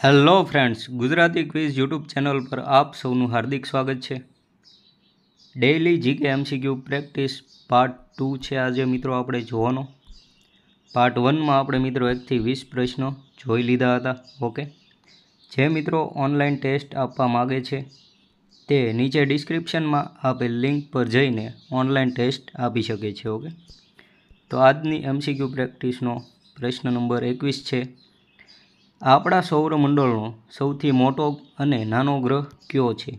hello friends Gujarati quiz YouTube channel પર આપ સૌનું હાર્દિક સ્વાગત છે daily GK MCQ practice part two છે આજે મિત્રો આપણે જોવાનો પાર્ટ વનમાં આપણે મિત્રો એકથી વીસ પ્રશ્નો જોઈ લીધા હતા ઓકે જે મિત્રો ઓનલાઈન ટેસ્ટ આપવા માગે છે તે નીચે ડિસ્ક્રિપ્શનમાં આપેલ લિંક પર જઈને ઓનલાઈન ટેસ્ટ આપી શકે છે ઓકે તો આજની એમસીક્યુ પ્રેક્ટિસનો પ્રશ્ન નંબર એકવીસ છે આપણા સૌરમંડળનો સૌથી મોટો અને નાનો ગ્રહ કયો છે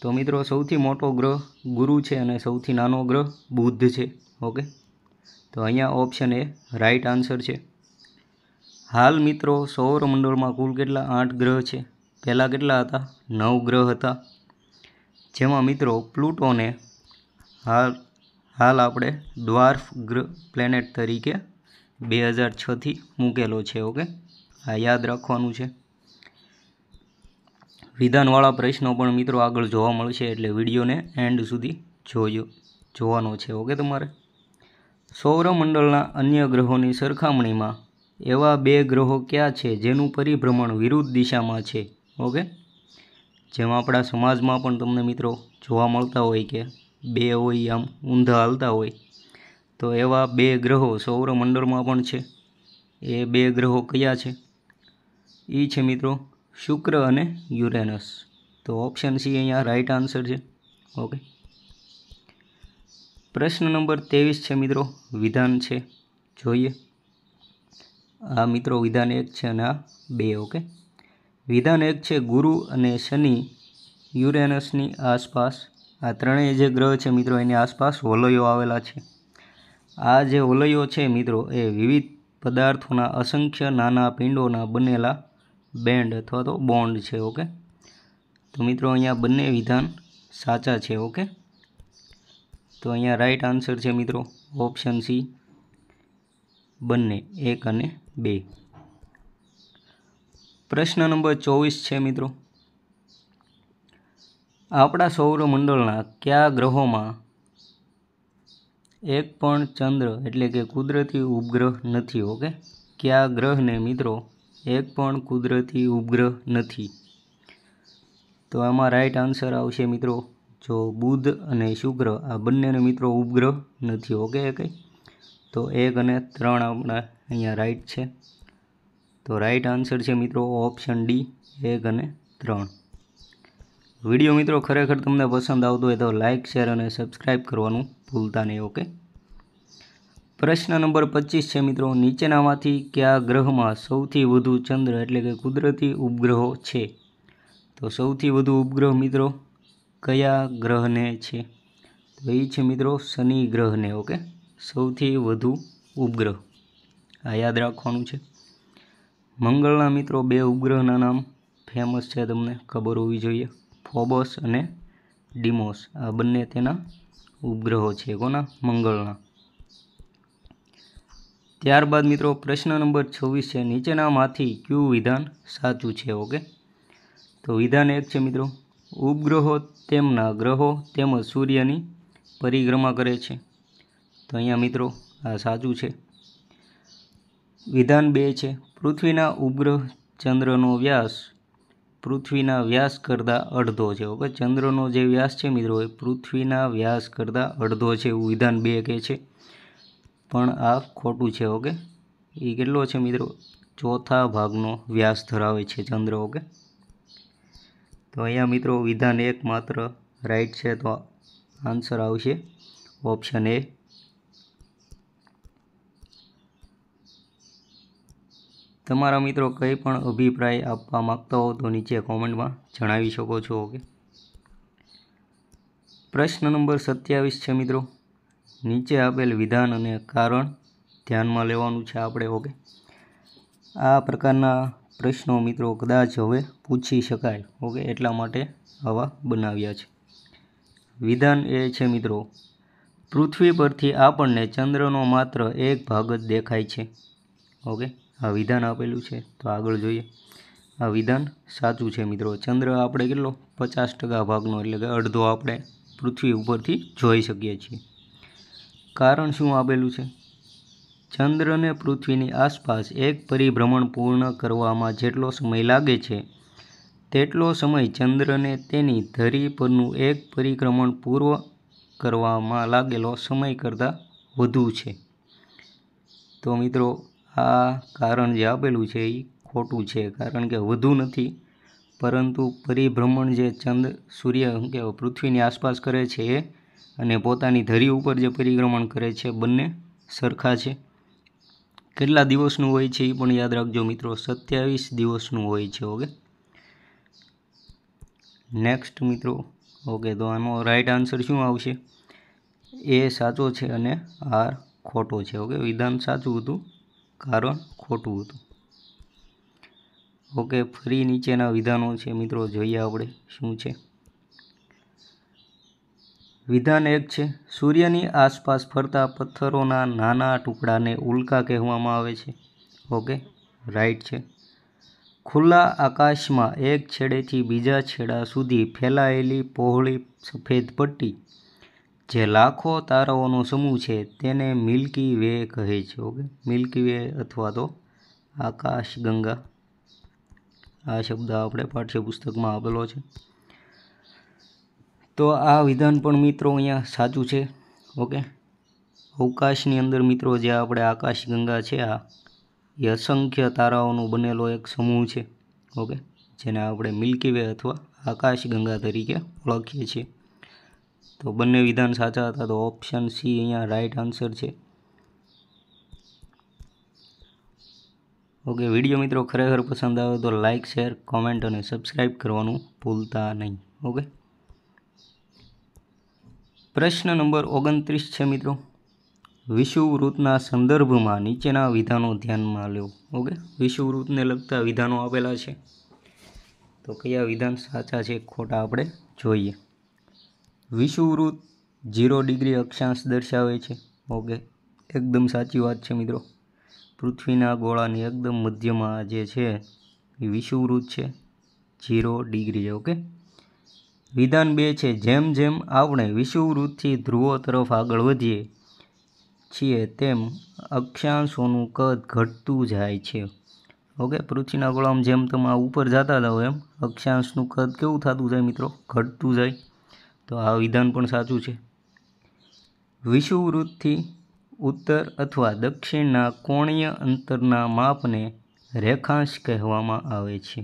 તો મિત્રો સૌથી મોટો ગ્રહ ગુરુ છે અને સૌથી નાનો ગ્રહ બુદ્ધ છે ઓકે તો અહીંયા ઓપ્શન એ રાઈટ આન્સર છે હાલ મિત્રો સૌરમંડળમાં કુલ કેટલા આઠ ગ્રહ છે પહેલાં કેટલા હતા નવ ગ્રહ હતા જેમાં મિત્રો પ્લુટોને હાલ હાલ આપણે દ્વાર્ફ ગ્રહ પ્લેનેટ તરીકે બે હજાર છથી મૂકેલો છે ઓકે આ યાદ રાખવાનું છે વિધાનવાળા પ્રશ્નો પણ મિત્રો આગળ જોવા મળશે એટલે વિડીયોને એન્ડ સુધી જોજો જોવાનો છે ઓકે તમારે સૌરમંડળના અન્ય ગ્રહોની સરખામણીમાં એવા બે ગ્રહો ક્યાં છે જેનું પરિભ્રમણ વિરુદ્ધ દિશામાં છે ઓકે જેમાં આપણા સમાજમાં પણ તમને મિત્રો જોવા મળતા હોય કે બે હોય આમ ઊંધા હાલતા હોય તો એવા બે ગ્રહો સૌરમંડળમાં પણ છે એ બે ગ્રહો કયા છે એ છે મિત્રો શુક્ર અને યુરેનસ તો ઓપ્શન સી અહીંયા રાઈટ આન્સર છે ઓકે પ્રશ્ન નંબર ત્રેવીસ છે મિત્રો વિધાન છે જોઈએ આ મિત્રો વિધાન એક છે અને આ બે ઓકે વિધાન એક છે ગુરુ અને શનિ યુરેનસની આસપાસ આ ત્રણેય જે ગ્રહ છે મિત્રો એની આસપાસ વલયો આવેલા છે આ જે વલયો છે મિત્રો એ વિવિધ પદાર્થોના અસંખ્ય નાના પિંડોના બનેલા બેન્ડ અથવા તો બોન્ડ છે ઓકે તો મિત્રો અહીંયા બંને વિધાન સાચા છે ઓકે તો અહીંયા રાઈટ આન્સર છે મિત્રો ઓપ્શન સી બંને એક અને બે પ્રશ્ન નંબર ચોવીસ છે મિત્રો આપણા સૌરમંડળના કયા ગ્રહોમાં એક પણ ચંદ્ર એટલે કે કુદરતી ઉપગ્રહ નથી ઓકે કયા ગ્રહને મિત્રો એક પણ કુદરતી ઉપગ્રહ નથી તો આમાં રાઈટ આન્સર આવશે મિત્રો જો બુધ અને શુક્ર આ બંનેને મિત્રો ઉપગ્રહ નથી ઓકે કંઈ તો એક અને ત્રણ આપણા અહીંયા રાઈટ છે તો રાઈટ આન્સર છે મિત્રો ઓપ્શન ડી એક અને ત્રણ વિડીયો મિત્રો ખરેખર તમને પસંદ આવતો હોય તો લાઇક શેર અને સબસ્ક્રાઈબ કરવાનું ભૂલતા નહીં ઓકે પ્રશ્ન નંબર પચીસ છે મિત્રો નીચેનામાંથી કયા ગ્રહમાં સૌથી વધુ ચંદ્ર એટલે કે કુદરતી ઉપગ્રહો છે તો સૌથી વધુ ઉપગ્રહ મિત્રો કયા ગ્રહને છે તો એ છે મિત્રો શનિ ગ્રહને ઓકે સૌથી વધુ ઉપગ્રહ આ યાદ રાખવાનું છે મંગળના મિત્રો બે ઉપગ્રહના નામ ફેમસ છે તમને ખબર હોવી જોઈએ ફોબસ અને ડિમોસ આ બંને તેના ઉપગ્રહો છે કોના મંગળના ત્યારબાદ મિત્રો પ્રશ્ન નંબર છવ્વીસ છે નીચેનામાંથી ક્યુ વિધાન સાચું છે ઓકે તો વિધાન એક છે મિત્રો ઉપગ્રહો તેમના ગ્રહો તેમજ સૂર્યની પરિક્રમા કરે છે તો અહીંયા મિત્રો આ સાચું છે વિધાન બે છે પૃથ્વીના ઉપગ્રહ ચંદ્રનો વ્યાસ પૃથ્વીના વ્યાસ કરતાં અડધો છે ઓકે ચંદ્રનો જે વ્યાસ છે મિત્રો એ પૃથ્વીના વ્યાસ કરતાં અડધો છે એવું વિધાન બે કહે છે પણ આ ખોટું છે ઓકે એ કેટલો છે મિત્રો ચોથા ભાગનો વ્યાસ ધરાવે છે ચંદ્ર ઓકે તો અહીંયા મિત્રો વિધાન એક માત્ર રાઈટ છે તો આન્સર આવશે ઓપ્શન એ તમારા મિત્રો કંઈ પણ અભિપ્રાય આપવા માગતા હો તો નીચે કોમેન્ટમાં જણાવી શકો છો ઓકે પ્રશ્ન નંબર સત્યાવીસ છે મિત્રો નીચે આપેલ વિધાન અને કારણ ધ્યાનમાં લેવાનું છે આપણે ઓકે આ પ્રકારના પ્રશ્નો મિત્રો કદાચ હવે પૂછી શકાય ઓકે એટલા માટે આવા બનાવ્યા છે વિધાન એ છે મિત્રો પૃથ્વી પરથી આપણને ચંદ્રનો માત્ર એક ભાગ જ દેખાય છે ઓકે આ વિધાન આપેલું છે તો આગળ જોઈએ આ વિધાન સાચું છે મિત્રો ચંદ્ર આપણે કેટલો પચાસ ટકા ભાગનો એટલે કે અડધો આપણે પૃથ્વી ઉપરથી જોઈ શકીએ છીએ કારણ શું આપેલું છે ચંદ્રને પૃથ્વીની આસપાસ એક પરિભ્રમણ પૂર્ણ કરવામાં જેટલો સમય લાગે છે તેટલો સમય ચંદ્રને તેની ધરી પરનું એક પરિક્રમણ પૂર્વ કરવામાં લાગેલો સમય કરતાં વધુ છે તો મિત્રો આ કારણ જે આપેલું છે એ ખોટું છે કારણ કે વધુ નથી પરંતુ પરિભ્રમણ જે ચંદ્ર સૂર્ય કે પૃથ્વીની આસપાસ કરે છે એ અને પોતાની ધરી ઉપર જે પરિક્રમણ કરે છે બંને સરખા છે કેટલા દિવસનું હોય છે એ પણ યાદ રાખજો મિત્રો સત્યાવીસ દિવસનું હોય છે ઓકે નેક્સ્ટ મિત્રો ઓકે તો આનો રાઈટ આન્સર શું આવશે એ સાચો છે અને આર ખોટો છે ઓકે વિધાન સાચું હતું કારણ ખોટું હતું ઓકે ફરી નીચેના વિધાનો છે મિત્રો જોઈએ આપણે શું છે વિધાન એક છે સૂર્યની આસપાસ ફરતા પથ્થરોના નાના ટુકડાને ઉલ્કા કહેવામાં આવે છે ઓકે રાઈટ છે ખુલ્લા આકાશમાં એક છેડેથી બીજા છેડા સુધી ફેલાયેલી પહોળી સફેદ પટ્ટી જે લાખો તારાઓનો સમૂહ છે તેને મિલ્કી વે કહે છે ઓકે મિલ્કી વે અથવા તો આકાશ ગંગા આ શબ્દ આપણે પાઠ્યપુસ્તકમાં આપેલો છે તો આ વિધાન પણ મિત્રો અહીંયા સાચું છે ઓકે અવકાશની અંદર મિત્રો જે આપણે આકાશગંગા છે આ એ અસંખ્ય તારાઓનો બનેલો એક સમૂહ છે ઓકે જેને આપણે મિલ્કી વે અથવા આકાશગંગા તરીકે ઓળખીએ છીએ તો બંને વિધાન સાચા હતા તો ઓપ્શન સી અહીંયા રાઇટ આન્સર છે ઓકે વિડીયો મિત્રો ખરેખર પસંદ આવે તો લાઇક શેર કોમેન્ટ અને સબસ્ક્રાઈબ કરવાનું ભૂલતા નહીં ઓકે પ્રશ્ન નંબર ઓગણત્રીસ છે મિત્રો વિષુવવૃત્તના સંદર્ભમાં નીચેના વિધાનો ધ્યાનમાં લો ઓકે વિષુવવૃત્તને લગતા વિધાનો આપેલા છે તો કયા વિધાન સાચા છે ખોટા આપણે જોઈએ વિષુવવૃત્ત ઝીરો ડિગ્રી અક્ષાંશ દર્શાવે છે ઓકે એકદમ સાચી વાત છે મિત્રો પૃથ્વીના ગોળાની એકદમ મધ્યમાં જે છે એ વિષુવવૃત્ત છે ઝીરો ડિગ્રી ઓકે વિધાન બે છે જેમ જેમ આપણે વિષુવવૃત્તથી ધ્રુવો તરફ આગળ વધીએ છીએ તેમ અક્ષાંશોનું કદ ઘટતું જાય છે ઓકે પૃથ્વીના ગોળામ જેમ તમે આ ઉપર જતા જાઓ એમ અક્ષાંશનું કદ કેવું થતું જાય મિત્રો ઘટતું જાય તો આ વિધાન પણ સાચું છે વિષુવવૃત્તથી ઉત્તર અથવા દક્ષિણના કોણીય અંતરના માપને રેખાંશ કહેવામાં આવે છે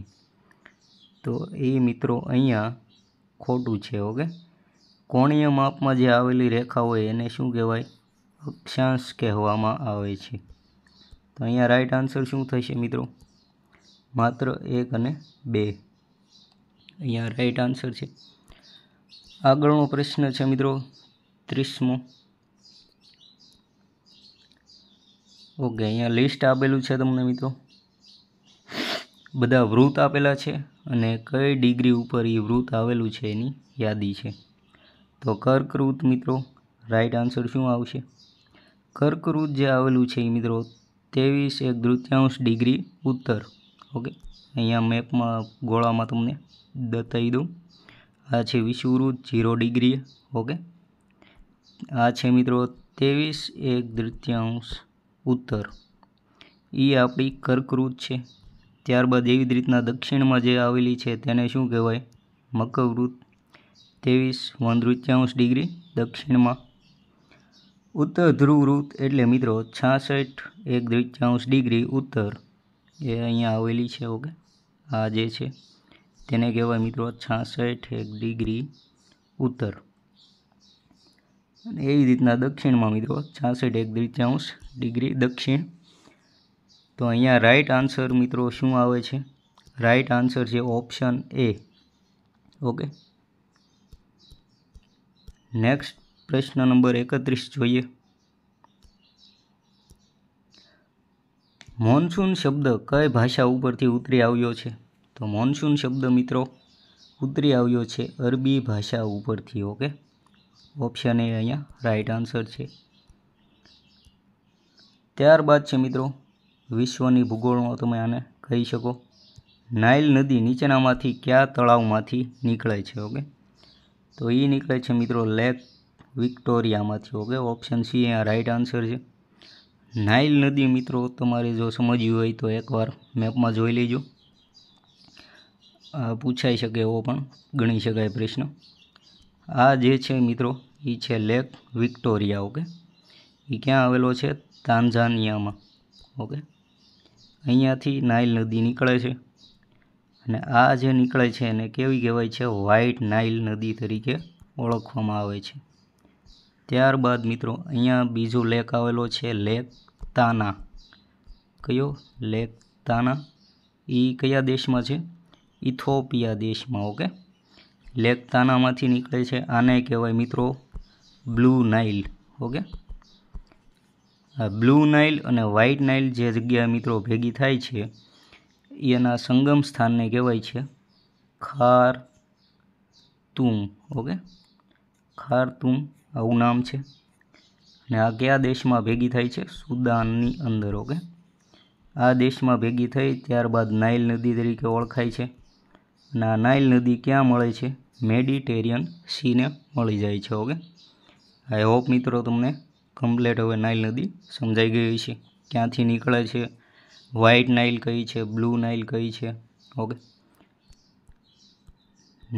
તો એ મિત્રો અહીંયા ખોટું છે ઓકે કોણીય માપમાં જે આવેલી રેખા હોય એને શું કહેવાય અક્ષાંશ કહેવામાં આવે છે તો અહીંયા રાઈટ આન્સર શું થશે મિત્રો માત્ર એક અને બે અહીંયા રાઈટ આન્સર છે આગળનો પ્રશ્ન છે મિત્રો ત્રીસમો ઓકે અહીંયા લિસ્ટ આપેલું છે તમને મિત્રો બધા વૃત્ત આપેલા છે અને કઈ ડિગ્રી ઉપર એ વૃત્ત આવેલું છે એની યાદી છે તો કર્કવૃત મિત્રો રાઈટ આન્સર શું આવશે કર્કવૃત જે આવેલું છે એ મિત્રો ત્રેવીસ એક દૃત્યાંશ ડિગ્રી ઉત્તર ઓકે અહીંયા મેપમાં ગોળામાં તમને દતાવી દઉં આ છે વિષુવૃત્ત ઝીરો ડિગ્રી ઓકે આ છે મિત્રો ત્રેવીસ એક દૃત્યાંશ ઉત્તર એ આપણી કર્કવૃત્ત છે ત્યારબાદ એવી જ રીતના દક્ષિણમાં જે આવેલી છે તેને શું કહેવાય મકવૃત ત્રેવીસ વન તૃત્યાંશ ડિગ્રી દક્ષિણમાં ઉત્તર ધ્રુવ ધ્રુવૃત એટલે મિત્રો છાસઠ એક તૃત્યાંશ ડિગ્રી ઉત્તર એ અહીંયા આવેલી છે ઓકે આ જે છે તેને કહેવાય મિત્રો છાસઠ એક ડિગ્રી ઉત્તર અને એવી રીતના દક્ષિણમાં મિત્રો છાસઠ એક તૃત્યાંશ ડિગ્રી દક્ષિણ તો અહીંયા રાઇટ આન્સર મિત્રો શું આવે છે રાઈટ આન્સર છે ઓપ્શન એ ઓકે નેક્સ્ટ પ્રશ્ન નંબર એકત્રીસ જોઈએ મોન્સૂન શબ્દ કઈ ભાષા ઉપરથી ઉતરી આવ્યો છે તો મોન્સૂન શબ્દ મિત્રો ઉતરી આવ્યો છે અરબી ભાષા ઉપરથી ઓકે ઓપ્શન એ અહીંયા રાઇટ આન્સર છે ત્યારબાદ છે મિત્રો વિશ્વની ભૂગોળમાં તમે આને કહી શકો નાઇલ નદી નીચેનામાંથી કયા તળાવમાંથી નીકળે છે ઓકે તો એ નીકળે છે મિત્રો લેક વિક્ટોરિયામાંથી ઓકે ઓપ્શન સી અહીંયા રાઇટ આન્સર છે નાઇલ નદી મિત્રો તમારે જો સમજ્યું હોય તો એકવાર મેપમાં જોઈ લેજો પૂછાઈ શકે એવો પણ ગણી શકાય પ્રશ્ન આ જે છે મિત્રો એ છે લેક વિક્ટોરિયા ઓકે એ ક્યાં આવેલો છે તાન્ઝાનિયામાં ઓકે અહીંયાથી નાઇલ નદી નીકળે છે અને આ જે નીકળે છે એને કેવી કહેવાય છે વ્હાઇટ નાઇલ નદી તરીકે ઓળખવામાં આવે છે ત્યારબાદ મિત્રો અહીંયા બીજો લેક આવેલો છે લેક તાના કયો લેક તાના એ કયા દેશમાં છે ઇથોપિયા દેશમાં ઓકે લેક તાનામાંથી નીકળે છે આને કહેવાય મિત્રો blue Nile okay blue Nile અને વ્હાઇટ નાઇલ જે જગ્યા મિત્રો ભેગી થાય છે એના સંગમ સ્થાનને કહેવાય છે ખાર તુમ ઓકે ખાર તુમ આવું નામ છે અને આ કયા દેશમાં ભેગી થાય છે સુદાનની અંદર ઓકે આ દેશમાં ભેગી થઈ ત્યારબાદ નાઇલ નદી તરીકે ઓળખાય છે અને આ નાઇલ નદી ક્યાં મળે છે મેડિટેરિયન સીને મળી જાય છે ઓકે આઈ હોપ મિત્રો તમને કમ્પ્લેટ હવે નાઇલ નદી સમજાઈ ગઈ છે ક્યાંથી નીકળે છે વ્હાઇટ નાઇલ કઈ છે બ્લુ નાઇલ કઈ છે ઓકે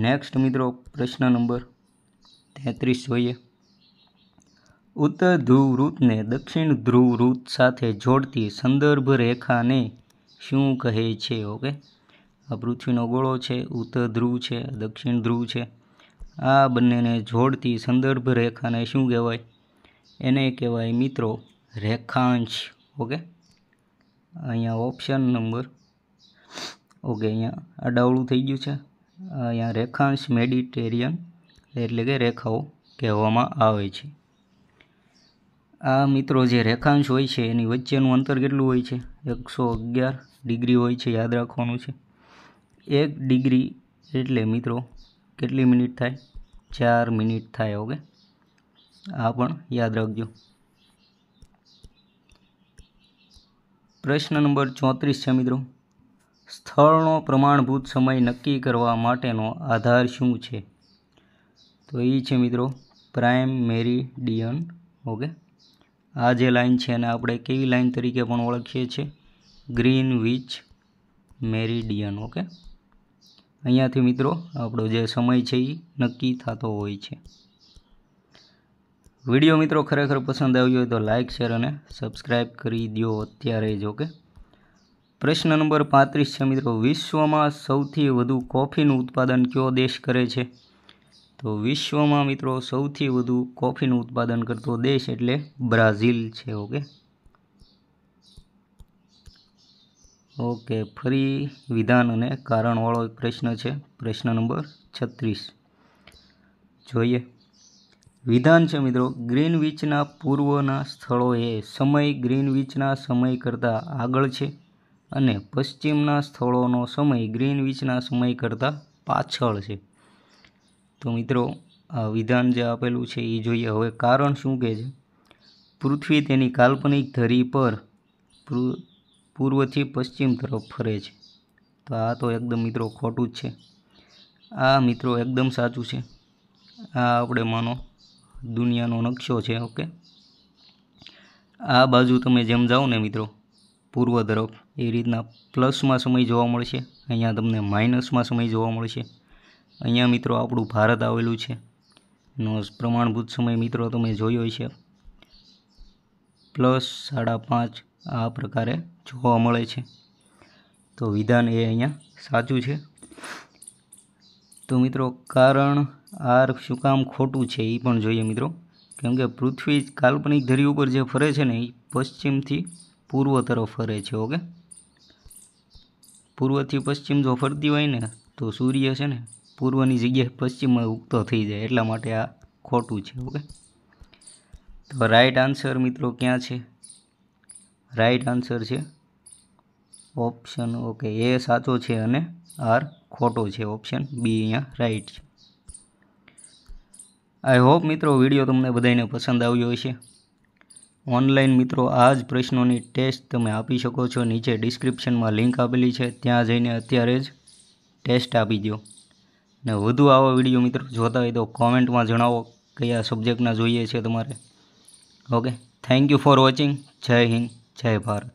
નેક્સ્ટ મિત્રો પ્રશ્ન નંબર તેત્રીસ જોઈએ ઉત્તર ધ્રુવ ઋતને દક્ષિણ ધ્રુવ ઋત સાથે જોડતી સંદર્ભ રેખાને શું કહે છે ઓકે આ પૃથ્વીનો ગોળો છે ઉત્તર ધ્રુવ છે દક્ષિણ ધ્રુવ છે આ બંનેને જોડતી સંદર્ભ રેખાને શું કહેવાય એને કહેવાય મિત્રો રેખાંશ ઓકે અહીંયા ઓપ્શન નંબર ઓકે અહીંયા અડાવળું થઈ ગયું છે અહીંયા રેખાંશ મેડિટેરિયન એટલે કે રેખાઓ કહેવામાં આવે છે આ મિત્રો જે રેખાંશ હોય છે એની વચ્ચેનું અંતર કેટલું હોય છે એકસો અગિયાર ડિગ્રી હોય છે યાદ રાખવાનું છે એક ડિગ્રી એટલે મિત્રો કેટલી મિનિટ થાય ચાર મિનિટ થાય ઓકે આ પણ યાદ રાખજો પ્રશ્ન નંબર ચોત્રીસ છે મિત્રો સ્થળનો પ્રમાણભૂત સમય નક્કી કરવા માટેનો આધાર શું છે તો એ છે મિત્રો પ્રાઇમ મેરીડિયન ઓકે આ જે લાઇન છે એને આપણે કેવી લાઇન તરીકે પણ ઓળખીએ છીએ ગ્રીન વિચ મેરીડિયન ઓકે અહીંયાથી મિત્રો આપણો જે સમય છે એ નક્કી થતો હોય છે વિડીયો મિત્રો ખરેખર પસંદ આવ્યો હોય તો લાઇક શેર અને સબસ્ક્રાઈબ કરી દો અત્યારે જ ઓકે પ્રશ્ન નંબર પાંત્રીસ છે મિત્રો વિશ્વમાં સૌથી વધુ કોફીનું ઉત્પાદન કયો દેશ કરે છે તો વિશ્વમાં મિત્રો સૌથી વધુ કોફીનું ઉત્પાદન કરતો દેશ એટલે બ્રાઝિલ છે ઓકે ઓકે ફરી વિધાન અને કારણવાળો પ્રશ્ન છે પ્રશ્ન નંબર છત્રીસ જોઈએ વિધાન છે મિત્રો ગ્રીનવિચના પૂર્વના સ્થળોએ સમય ગ્રીનવિચના સમય કરતાં આગળ છે અને પશ્ચિમના સ્થળોનો સમય ગ્રીનવિચના સમય કરતાં પાછળ છે તો મિત્રો આ વિધાન જે આપેલું છે એ જોઈએ હવે કારણ શું કહે છે પૃથ્વી તેની કાલ્પનિક ધરી પર પૂર્વથી પશ્ચિમ તરફ ફરે છે તો આ તો એકદમ મિત્રો ખોટું જ છે આ મિત્રો એકદમ સાચું છે આ આપણે માનો દુનિયાનો નકશો છે ઓકે આ બાજુ તમે જેમ જાઓ ને મિત્રો પૂર્વ તરફ એ રીતના પ્લસમાં સમય જોવા મળશે અહીંયા તમને માઇનસમાં સમય જોવા મળશે અહીંયા મિત્રો આપણું ભારત આવેલું છે નો પ્રમાણભૂત સમય મિત્રો તમે જોયો છે પ્લસ સાડા પાંચ આ પ્રકારે જોવા મળે છે તો વિધાન એ અહીંયા સાચું છે તો મિત્રો કારણ આર શું કામ ખોટું છે એ પણ જોઈએ મિત્રો કેમ કે પૃથ્વી કાલ્પનિક ધરી ઉપર જે ફરે છે ને એ પશ્ચિમથી પૂર્વ તરફ ફરે છે ઓકે પૂર્વથી પશ્ચિમ જો ફરતી હોય ને તો સૂર્ય છે ને પૂર્વની જગ્યાએ પશ્ચિમમાં ઉગતો થઈ જાય એટલા માટે આ ખોટું છે ઓકે તો રાઈટ આન્સર મિત્રો ક્યાં છે રાઈટ આન્સર છે ઓપ્શન ઓકે એ સાચો છે અને આર ખોટું છે ઓપ્શન બી અહીંયા રાઈટ છે આઈ હોપ મિત્રો વિડીયો તમને બધાને પસંદ આવ્યો હશે ઓનલાઈન મિત્રો આ જ પ્રશ્નોની ટેસ્ટ તમે આપી શકો છો નીચે ડિસ્ક્રિપ્શનમાં લિંક આપેલી છે ત્યાં જઈને અત્યારે જ ટેસ્ટ આપી દો ને વધુ આવા વિડીયો મિત્રો જોતા હોય તો કોમેન્ટમાં જણાવો કયા સબ્જેક્ટના જોઈએ છે તમારે okay thank you for watching જય હિન્દ જય ભારત